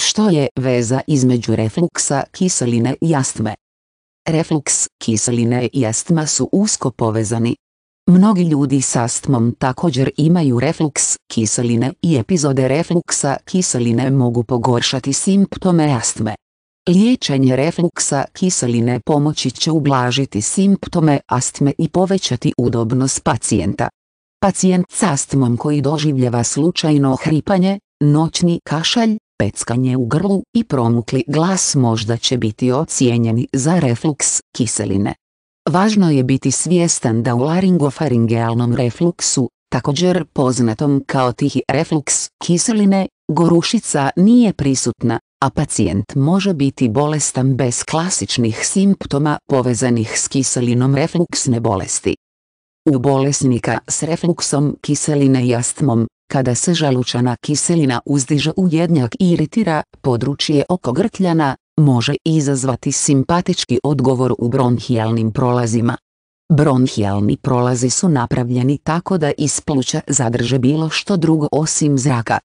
Što je veza između refluksa kiseline i astme? Refluks kiseline i astma su usko povezani. Mnogi ljudi s astmom također imaju refluks kiseline i epizode refluksa kiseline mogu pogoršati simptome astme. Liječenje refluksa kiseline pomoći će ublažiti simptome astme i povećati udobnost pacijenta. Pacijent s astmom koji doživljava slučajno hripanje, noćni kašalj, peckanje u grlu i promukli glas možda će biti ocijenjeni za refluks kiseline. Važno je biti svjestan da u laringofaringealnom refluksu, također poznatom kao tihi refluks kiseline, gorušica nije prisutna, a pacijent može biti bolestan bez klasičnih simptoma povezanih s kiselinom refluksne bolesti. U bolesnika s refluksom kiseline i astmom, kada se žalučana kiselina uzdiže u jednjak i iritira područje oko grkljana, može izazvati simpatički odgovor u bronhijalnim prolazima. Bronhijalni prolazi su napravljeni tako da iz pluća zadrže bilo što drugo osim zraka.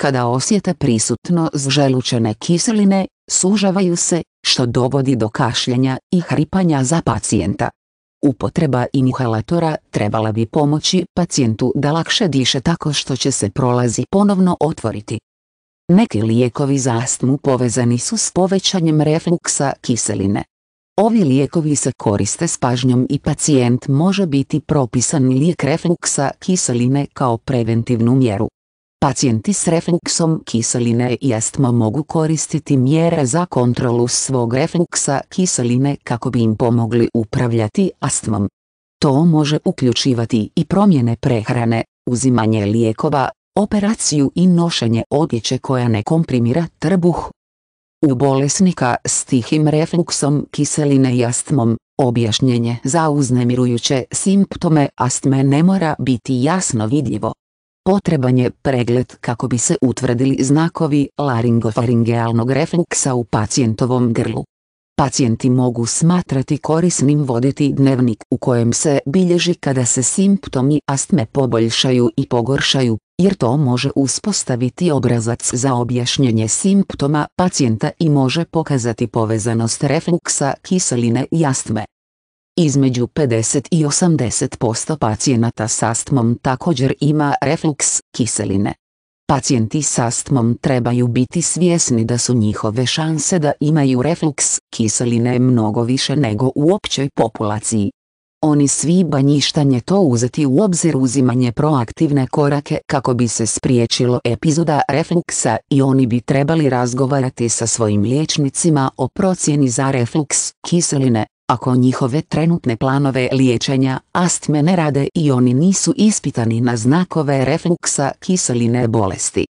Kada osjete prisutno želučane kiseline, sužavaju se, što dovodi do kašljenja i hripanja za pacijenta. Upotreba inhalatora trebala bi pomoći pacijentu da lakše diše tako što će se prolazi ponovno otvoriti. Neki lijekovi za astmu povezani su s povećanjem refluksa kiseline. Ovi lijekovi se koriste s pažnjom i pacijent može biti propisan lijek refluksa kiseline kao preventivnu mjeru. Pacijenti s refluksom kiseline i mogu koristiti mjere za kontrolu svog refluksa kiseline kako bi im pomogli upravljati astmom. To može uključivati i promjene prehrane, uzimanje lijekova, operaciju i nošenje odjeće koja ne komprimira trbuh. U bolesnika s tihim refluksom kiseline i astmom, objašnjenje za uznemirujuće simptome astme ne mora biti jasno vidljivo. Potreban je pregled kako bi se utvrdili znakovi laringofaringealnog refluksa u pacijentovom grlu. Pacijenti mogu smatrati korisnim voditi dnevnik u kojem se bilježi kada se simptomi astme poboljšaju i pogoršaju, jer to može uspostaviti obrazac za objašnjenje simptoma pacijenta i može pokazati povezanost refluksa kiseline i astme. Između 50 i 80% pacijenata s astmom također ima refluks kiseline. Pacijenti s astmom trebaju biti svjesni da su njihove šanse da imaju refluks kiseline mnogo više nego u općoj populaciji. Oni svi banjištanje to uzeti u obzir uzimanje proaktivne korake kako bi se spriječilo epizoda refluksa i oni bi trebali razgovarati sa svojim liječnicima o procjeni za refluks kiseline. Ako njihove trenutne planove liječenja astme ne rade i oni nisu ispitani na znakove refluksa kiseline bolesti,